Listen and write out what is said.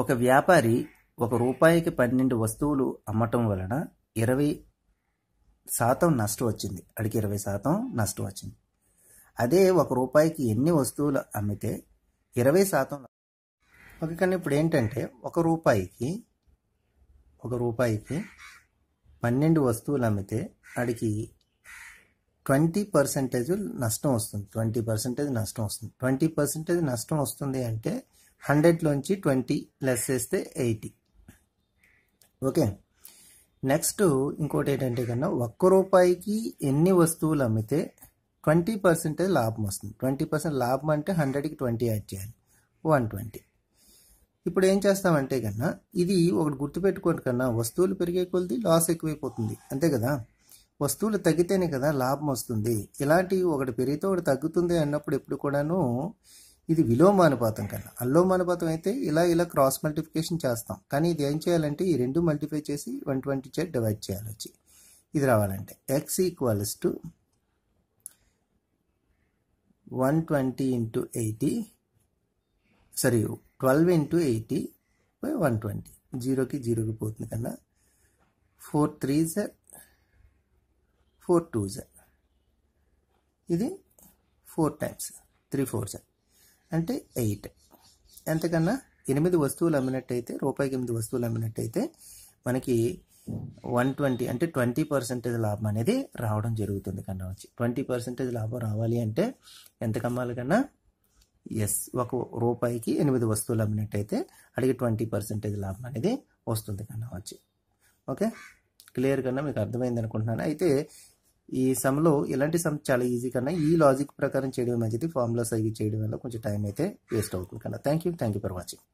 ఒక వ్యాపారి ఒక రూపాయికి పన్నెండు వస్తువులు అమ్మటం వలన ఇరవై శాతం నష్టం వచ్చింది అడికి ఇరవై శాతం నష్టం వచ్చింది అదే ఒక రూపాయికి ఎన్ని వస్తువులు అమ్మితే ఇరవై శాతం ఓకే కానీ ఇప్పుడు ఏంటంటే ఒక రూపాయికి ఒక రూపాయికి పన్నెండు వస్తువులు అమ్మితే అడికి ట్వంటీ పర్సెంటేజ్ నష్టం వస్తుంది ట్వంటీ పర్సెంటేజ్ నష్టం వస్తుంది ట్వంటీ పర్సెంటేజ్ నష్టం వస్తుంది అంటే హండ్రెడ్లోంచి ట్వంటీ లెస్ చేస్తే ఎయిటీ ఓకే నెక్స్ట్ ఇంకోటి ఏంటంటే కన్నా ఒక్క రూపాయికి ఎన్ని వస్తువులు అమ్మితే ట్వంటీ పర్సెంటేజ్ లాభం వస్తుంది ట్వంటీ పర్సెంట్ లాభం అంటే హండ్రెడ్కి ట్వంటీ యాడ్ చేయాలి వన్ ట్వంటీ ఇప్పుడు ఏం చేస్తామంటే కన్నా ఇది ఒకటి గుర్తుపెట్టుకోండి కన్నా వస్తువులు పెరిగే కొలది లాస్ ఎక్కువైపోతుంది అంతే కదా వస్తువులు తగ్గితేనే కదా లాభం వస్తుంది ఇలాంటివి ఒకటి పెరిగితే ఒకటి తగ్గుతుంది అన్నప్పుడు ఎప్పుడు కూడాను ఇది విలోమానుపాతం కన్నా అల్లోమానుపాతం అయితే ఇలా ఇలా క్రాస్ మల్టిఫికేషన్ చేస్తాం కానీ ఇది ఏం చేయాలంటే ఈ రెండు మల్టిఫై చేసి వన్ ట్వంటీ చేసి డివైడ్ చేయాలి వచ్చి ఇది రావాలంటే x equals to one twenty into eighty sorry twelve into eighty by one twenty జీరోకి జీరోకి పోతుంది కన్నా ఫోర్ త్రీ జర్ ఫోర్ టూ జర్ ఇది ఫోర్ టైమ్స్ త్రీ ఫోర్ జర్ అంటే ఎయిట్ ఎంతకన్నా ఎనిమిది వస్తువులు అమ్మినట్టయితే రూపాయికి ఎనిమిది వస్తువులు అమ్మినట్టయితే మనకి వన్ ట్వంటీ అంటే ట్వంటీ పర్సెంటేజ్ లాభం అనేది రావడం జరుగుతుంది కన్నా వచ్చి ట్వంటీ పర్సెంటేజ్ లాభం రావాలి అంటే ఎంత కమ్మాలి కన్నా ఎస్ ఒక రూపాయికి ఎనిమిది వస్తువులు అమ్మినట్టయితే అడిగి ట్వంటీ పర్సెంటేజ్ లాభం అనేది వస్తుంది కన్నా వచ్చి ఓకే క్లియర్ కన్నా మీకు అర్థమైంది అనుకుంటున్నాను అయితే ఈ సమ్లో ఇలాంటి సమ్ చాలా ఈజీ కన్నా ఈ లాజిక్ ప్రకారం చేయడం మంచిది ఫార్ములాస్ అవి చేయడం వల్ల కొంచెం టైం అయితే వేస్ట్ అవుతుంది కన్నా thank you thank you for watching